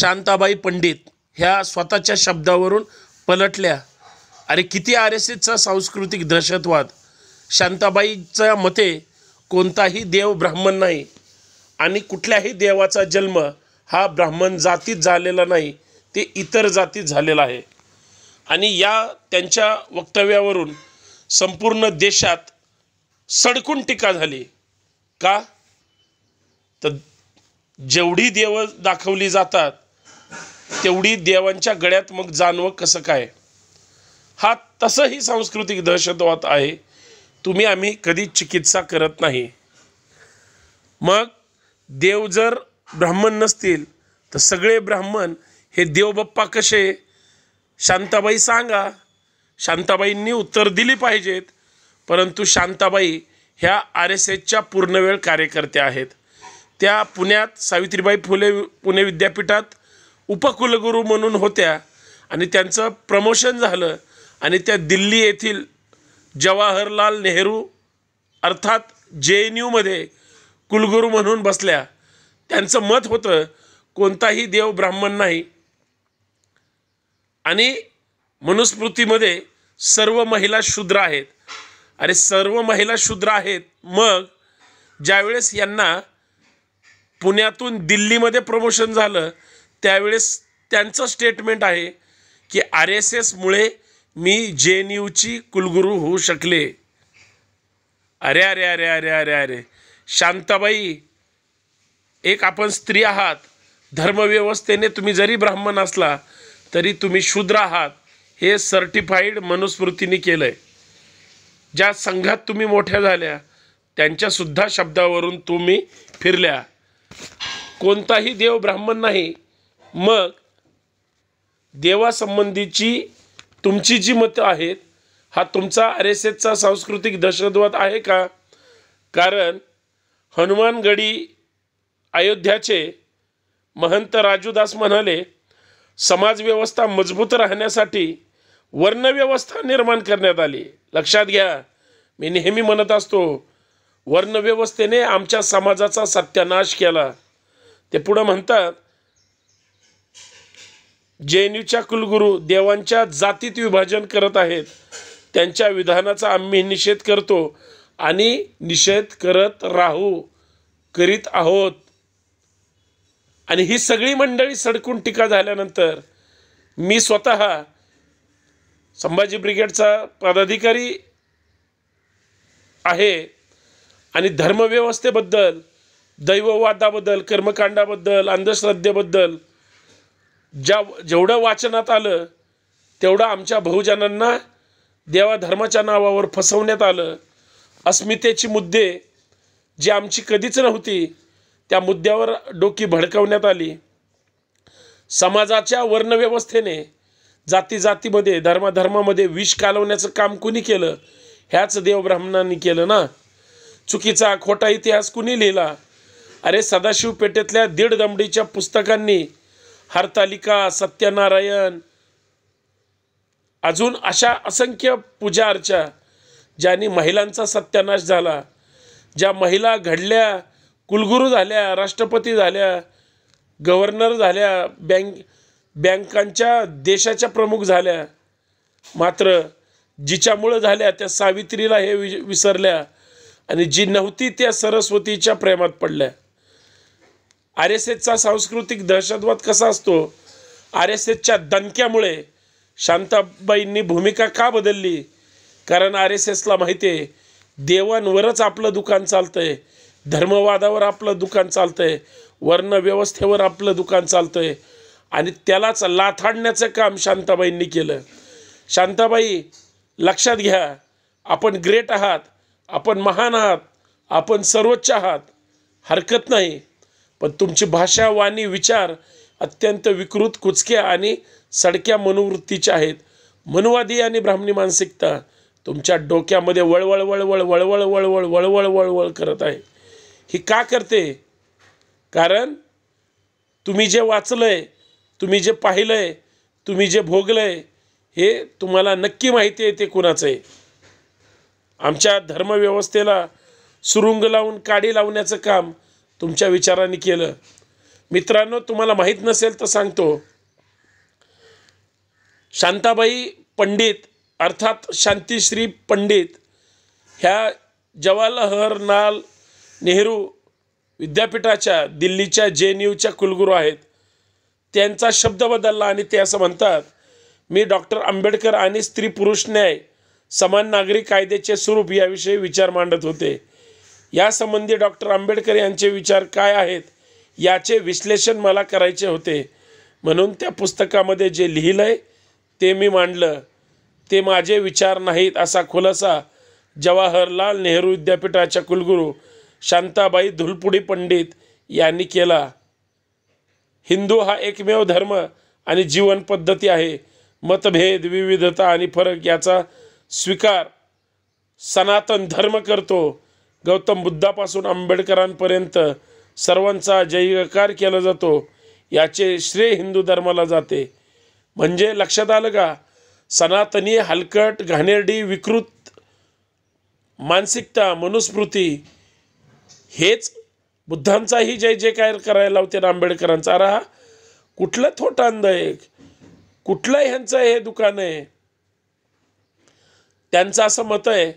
शांताबाई पंडित ह्या स्वतःच्या शब्दावरून पलटल्या अरे किती आर एस एसचा सांस्कृतिक दहशतवाद शांताबाईच्या मते कोणताही देव ब्राह्मण नाही आणि कुठल्याही देवाचा जन्म हा ब्राह्मण जातीत झालेला नाही ते इतर जातीत झालेला आहे आणि या त्यांच्या वक्तव्यावरून संपूर्ण देशात सडकून टीका झाली का तर जेवढी देवं दाखवली जातात तेवढी देवांच्या गळ्यात मग जाणवं कसं काय हा तसंही सांस्कृतिक दहशतवाद आहे तुम्ही आम्ही कधी चिकित्सा करत नाही मग देव जर ब्राह्मण नसतील तर सगळे ब्राह्मण हे देवबप्पा कसे शांताबाई सांगा शांताबाईंनी उत्तर दिली पाहिजेत परंतु शांताबाई ह्या आर एस एसच्या पूर्णवेळ कार्यकर्त्या आहेत त्या पुण्यात सावित्रीबाई फुले पुणे विद्यापीठात उपकुलगुरू म्हणून होत्या आणि त्यांचं प्रमोशन झालं आणि त्या दिल्ली येथील जवाहरलाल नेहरू अर्थात जे एन यूमध्ये कुलगुरू म्हणून बसल्या त्यांचं मत होतं कोणताही देव ब्राह्मण नाही आणि मनुस्मृतीमध्ये सर्व महिला शूद्र आहेत अरे सर्व महिला शूद्र आहेत मग ज्यावेळेस यांना पुण्यातून दिल्लीमध्ये प्रमोशन झालं त्यावेळेस त्यांचं स्टेटमेंट आहे की आर एस एसमुळे मी जे एन यूची कुलगुरू होऊ शकले अरे अरे अरे अरे अरे अरे शांताबाई एक आपण स्त्री आहात धर्मव्यवस्थेने तुम्ही जरी ब्राह्मण असला तरी तुम्ही शूद्र आहात हे सर्टिफाईड मनुस्मृतीने केलं आहे ज्या संघात तुम्ही मोठ्या झाल्या त्यांच्यासुद्धा शब्दावरून तुम्ही फिरल्या कोणताही देव ब्राह्मण नाही मग देवासंबंधीची तुमची जी मतं आहेत हा तुमचा आर एस एसचा सांस्कृतिक दहशतवाद आहे का कारण हनुमानगडी अयोध्याचे महंत राजूदास म्हणाले समाजव्यवस्था मजबूत राहण्यासाठी वर्णव्यवस्था निर्माण करण्यात आली लक्षात घ्या मी नेहमी म्हणत असतो वर्णव्यवस्थेने आमच्या समाजाचा सत्यानाश केला ते पुढं म्हणतात जे एन यूच्या कुलगुरू देवांच्या जातीत विभाजन करत आहेत त्यांच्या विधानाचा आम्ही निषेध करतो आणि निषेध करत राहू करीत आहोत आणि ही सगळी मंडळी सडकून टीका झाल्यानंतर मी स्वतः संभाजी ब्रिगेडचा पदाधिकारी आहे आणि धर्मव्यवस्थेबद्दल दैववादाबद्दल कर्मकांडाबद्दल अंधश्रद्धेबद्दल ज्या जेवढं वाचनात आलं तेवढं आमच्या बहुजनांना देवाधर्माच्या नावावर फसवण्यात आलं अस्मितेची मुद्दे जी आमची कधीच नव्हती त्या मुद्द्यावर डोकी भडकवण्यात आली समाजाच्या वर्णव्यवस्थेने जाती जातीमध्ये धर्माधर्मामध्ये विष कालवण्याचं काम कुणी केलं ह्याच देवब्राह्मणांनी केलं ना चुकीचा खोटा इतिहास कुणी लिहिला अरे सदाशिव पेठेतल्या दीड दमडीच्या पुस्तकांनी हरतालिका सत्यनारायण अजून अशा असंख्य पूजा अर्चा ज्यांनी महिलांचा सत्यानाश झाला ज्या महिला घडल्या कुलगुरू झाल्या राष्ट्रपती झाल्या गव्हर्नर झाल्या बँक बँकांच्या देशाच्या प्रमुख झाल्या मात्र जिच्यामुळं झाल्या त्या सावित्रीला हे विसरल्या आणि जी नव्हती त्या सरस्वतीच्या प्रेमात पडल्या आर एस एसचा सांस्कृतिक दहशतवाद कसा असतो आर एस एसच्या दणक्यामुळे शांताबाईंनी भूमिका का बदलली कारण आर एस एसला माहिती आहे देवांवरच आपलं दुकान चालतं आहे धर्मवादावर आपलं दुकान चालतं आहे वर्णव्यवस्थेवर आपलं दुकान चालतं आहे आणि त्यालाच लाथाडण्याचं काम शांताबाईंनी केलं शांताबाई लक्षात घ्या आपण ग्रेट आहात आपण महान आहात आपण सर्वोच्च आहात हरकत नाही पण तुमची भाषा वाणी विचार अत्यंत विकृत कुचक्या आणि सडक्या मनोवृत्तीच्या आहेत मनुवादी आणि ब्राह्मणी मानसिकता तुमच्या डोक्यामध्ये वळवळ वळवळ वळवळ वळवळ वळवळ वळवळ करत आहे ही का करते कारण तुम्ही जे वाचलंय तुम्ही जे पाहिलंय तुम्ही जे भोगलंय हे तुम्हाला नक्की माहिती आहे ते कुणाचं आहे आमच्या धर्मव्यवस्थेला सुरुंग लावून काडी लावण्याचं काम तुमच्या विचाराने केलं मित्रांनो तुम्हाला माहीत नसेल तर सांगतो शांताबाई पंडित अर्थात शांतीश्री पंडित ह्या जवाहरलाल नेहरू विद्यापीठाच्या दिल्लीच्या जे एन यूच्या कुलगुरू आहेत त्यांचा शब्द बदलला आणि ते असं म्हणतात मी डॉक्टर आंबेडकर आणि स्त्री पुरुष न्याय समान नागरी कायद्याचे स्वरूप याविषयी विचार मांडत होते यासंबंधी डॉक्टर आंबेडकर यांचे विचार काय आहेत याचे विश्लेषण मला करायचे होते म्हणून त्या पुस्तकामध्ये जे लिहिलं आहे ते मी मांडलं ते माझे विचार नाहीत असा खुलासा जवाहरलाल नेहरू विद्यापीठाच्या कुलगुरू शांताबाई धुलपुडी पंडित यांनी केला हिंदू हा एकमेव धर्म आणि जीवनपद्धती आहे मतभेद विविधता आणि फरक याचा स्वीकार सनातन धर्म करतो गौतम बुद्धापासून आंबेडकरांपर्यंत सर्वांचा जयकार केला जातो याचे श्रेय हिंदू धर्माला जाते म्हणजे लक्षात आलं का सनातनी हलकट घाणेरडी विकृत मानसिकता मनुस्मृती हेच बुद्धांचाही जय जयकार करायला होते आंबेडकरांचा रहा कुठलं थोटा आहे कुठलं ह्यांचं हे दुकान आहे त्यांचं असं मत आहे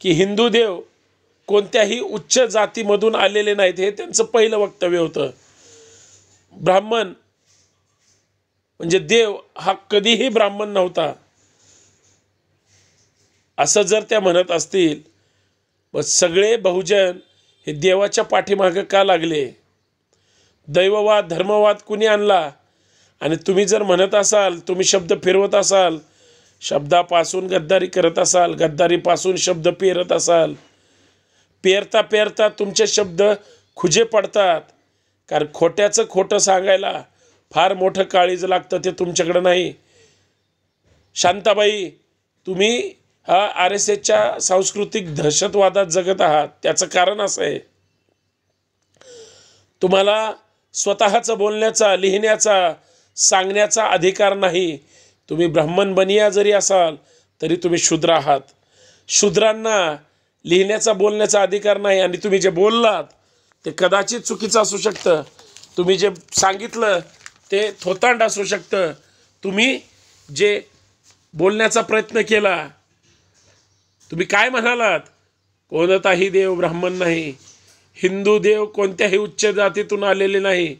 की हिंदू देव कोणत्याही उच्च जातीमधून आलेले नाहीत हे त्यांचं पहिलं वक्तव्य होतं ब्राह्मण म्हणजे देव हा कधीही ब्राह्मण नव्हता असं जर त्या म्हणत असतील व सगळे बहुजन हे देवाच्या पाठीमागं का लागले दैववाद धर्मवाद कुणी आणला आणि तुम्ही जर म्हणत असाल तुम्ही शब्द फिरवत असाल शब्दापासून गद्दारी करत असाल गद्दारीपासून शब्द पेरत असाल पेरता पेरता तुमचे शब्द खुजे पडतात कारण खोट्याचं खोटं सांगायला फार मोठं काळीज लागतं ते तुमच्याकडं नाही शांताबाई तुम्ही हा आर एस एसच्या सांस्कृतिक दहशतवादात जगत आहात त्याचं कारण असं आहे तुम्हाला स्वतःचं बोलण्याचा लिहिण्याचा सांगण्याचा अधिकार नाही तुम्ही ब्राह्मण बनिया जरी असाल तरी तुम्ही शूद्र आहात शूद्रांना लिहिण्याचा बोलण्याचा अधिकार नाही आणि तुम्ही जे बोललात ते कदाचित चुकीचं असू शकतं तुम्ही जे सांगितलं ते थोतांड असू शकतं तुम्ही जे बोलण्याचा प्रयत्न केला तुम्ही काय म्हणालात कोणताही देव ब्राह्मण नाही हिंदू देव कोणत्याही उच्च जातीतून आलेले नाही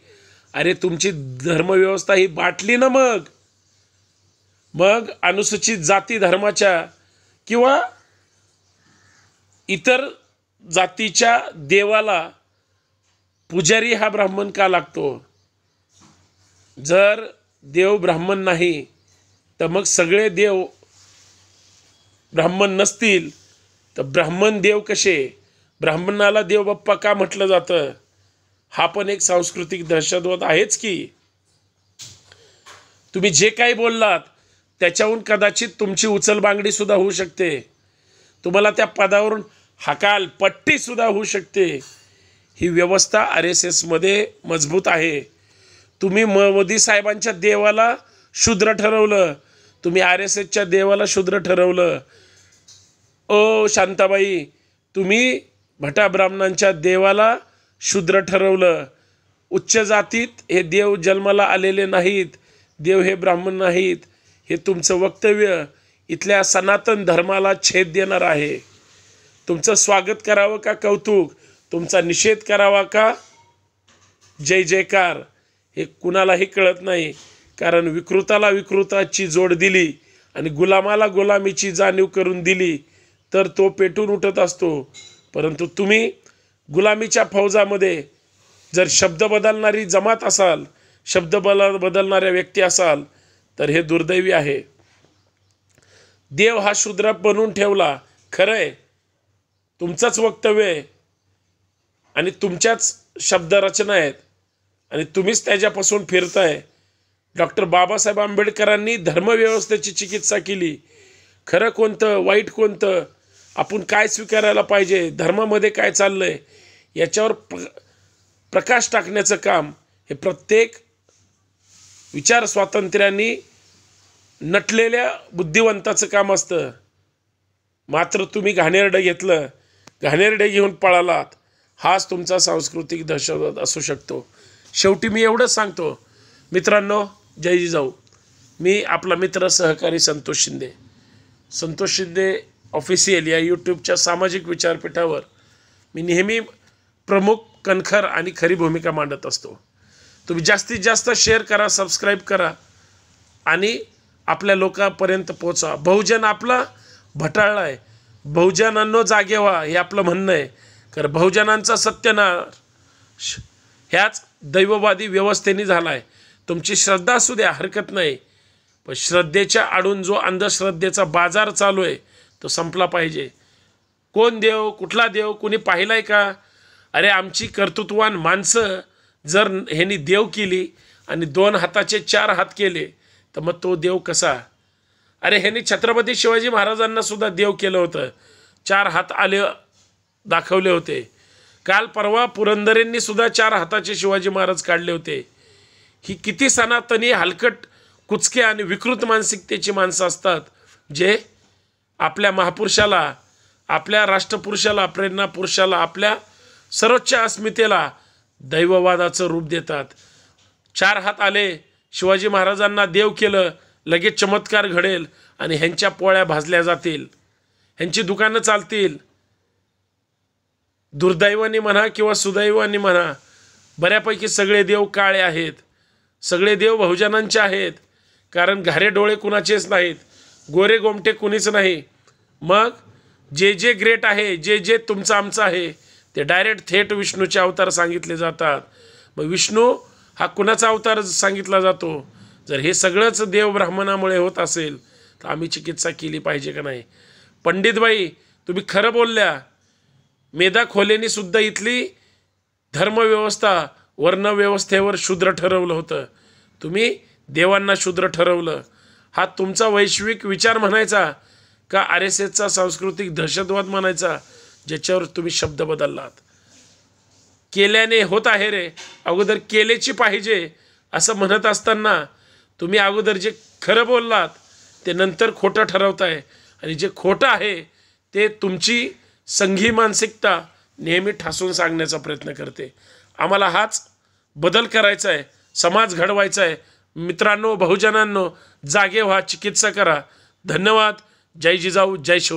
अरे तुमची धर्मव्यवस्था ही बाटली ना मग मग अनुसूचित जाती धर्माच्या किंवा इतर जातीच्या देवाला पुजारी हा ब्राह्मण का लागतो जर देव ब्राह्मण नाही तर मग सगळे देव ब्राह्मण नसतील तर ब्राह्मण देव कसे ब्राह्मणाला देवबाप्पा का म्हटलं जातं हा पण एक सांस्कृतिक दहशतवाद आहेच की तुम्ही जे काही बोललात त्याच्याहून कदाचित तुमची उचलबांगडी सुद्धा होऊ शकते तुम्हाला त्या पदावरून हकाल सुद्धा होऊ शकते ही व्यवस्था आर एस एसमध्ये मजबूत आहे तुम्ही म मोदी साहेबांच्या देवाला शूद्र ठरवलं तुम्ही आर एस एसच्या देवाला शूद्र ठरवलं ओ शांताबाई तुम्ही भटा ब्राह्मणांच्या देवाला शूद्र ठरवलं उच्च जातीत हे देव जन्माला आलेले नाहीत देव हे ब्राह्मण नाहीत हे तुमचं वक्तव्य इथल्या सनातन धर्माला छेद देणार आहे तुमचं स्वागत करावं का कौतुक तुमचा निषेध करावा का जय जयकार हे कुणालाही कळत नाही कारण विकृताला विकृताची जोड दिली आणि गुलामाला गुलामीची जाणीव करून दिली तर तो पेटून उठत असतो परंतु तुम्ही गुलामीच्या फौजामध्ये जर शब्द बदलणारी जमात असाल शब्द बल बदलणाऱ्या व्यक्ती असाल तर हे दुर्दैवी आहे देव हा शूद्र बनून ठेवला खरंय तुमचंच वक्तव्य आहे आणि तुमच्याच शब्दरचना आहेत आणि तुम्हीच त्याच्यापासून फिरताय डॉक्टर बाबासाहेब आंबेडकरांनी धर्मव्यवस्थेची चिकित्सा केली खरं कोणतं वाईट कोणतं आपण काय स्वीकारायला पाहिजे धर्मामध्ये काय चाललं आहे याच्यावर प्र प्रकाश टाकण्याचं काम हे प्रत्येक विचार स्वातंत्र्यांनी नटलेल्या बुद्धिवंताचं काम असतं मात्र तुम्ही घाणेरडं घेतलं घाणेरडे घेऊन पळालात हाच तुमचा सांस्कृतिक दहशतवाद असू शकतो शेवटी मी एवढंच सांगतो मित्रांनो जय जाऊ मी आपला मित्र सहकारी संतोष शिंदे संतोष शिंदे ऑफिशियल या यूट्यूबच्या सामाजिक विचारपीठावर मी नेहमी प्रमुख कणखर आणि खरी भूमिका मांडत असतो तुम्ही जास्तीत जास्त शेअर करा सबस्क्राईब करा आणि आपल्या लोकांपर्यंत पोचा बहुजन आपला भटाळला आहे बहुजनांनो जागे व्हा हे आपलं म्हणणं आहे कारण बहुजनांचा सत्यनाश ह्याच दैववादी व्यवस्थेने झाला आहे तुमची श्रद्धा असू द्या हरकत नाही पण श्रद्धेच्या आडून जो अंधश्रद्धेचा बाजार चालू आहे तो संपला पाहिजे कोण देव कुठला देव कुणी पाहिला का अरे आमची कर्तृत्वान माणसं जर ह्यांनी देव केली आणि दोन हाताचे चार हात केले तर मग तो देव कसा अरे ह्यांनी छत्रपती शिवाजी महाराजांना सुद्धा देव केलं होतं चार हात आले दाखवले होते काल परवा पुरंदरेंनी सुद्धा चार हाताचे शिवाजी महाराज काढले होते ही किती सनातनी हलकट कुचके आणि विकृत मानसिकतेची माणसं असतात जे आपल्या महापुरुषाला आपल्या राष्ट्रपुरुषाला प्रेरणा पुरुषाला आपल्या सर्वोच्च अस्मितेला दैववादाचं रूप देतात चार हात आले शिवाजी महाराजांना देव केलं लगेच चमत्कार घडेल आणि ह्यांच्या पोळ्या भाजल्या जातील ह्यांची दुकानं चालतील दुर्दैवाने म्हणा किंवा सुदैवाने म्हणा बऱ्यापैकी सगळे देव काळे आहेत सगळे देव बहुजनांचे आहेत कारण घारे डोळे कुणाचेच नाहीत गोरे गोमटे कुणीच नाही मग जे जे ग्रेट आहे जे जे तुमचं आमचं आहे ते डायरेक्ट थेट विष्णूचे अवतार सांगितले जातात मग विष्णू हा कुणाचा अवतार सांगितला जातो जर हे सगळंच देव ब्राह्मणामुळे होत असेल तर आम्ही चिकित्सा केली पाहिजे का नाही पंडितबाई तुम्ही खरं बोलल्या मेधा खोलेनी सुद्धा इथली धर्मव्यवस्था वर्णव्यवस्थेवर शूद्र ठरवलं होतं तुम्ही देवांना शूद्र ठरवलं हा तुमचा वैश्विक विचार म्हणायचा का आर एस एसचा सांस्कृतिक दहशतवाद म्हणायचा ज्याच्यावर तुम्ही शब्द बदललात केल्याने होत आहे रे अगोदर केलेची पाहिजे असं म्हणत असताना तुम्ही अगोदर जे खरं बोललात ते नंतर खोटं ठरवताय आणि जे खोटं आहे ते तुमची संघी मानसिकता नेहमी ठासून सांगण्याचा प्रयत्न करते आम्हाला हाच बदल करायचा आहे समाज घडवायचा आहे मित्रांनो बहुजनांनो जागे व्हा चिकित्सा करा धन्यवाद जय जिजाऊ जय शिव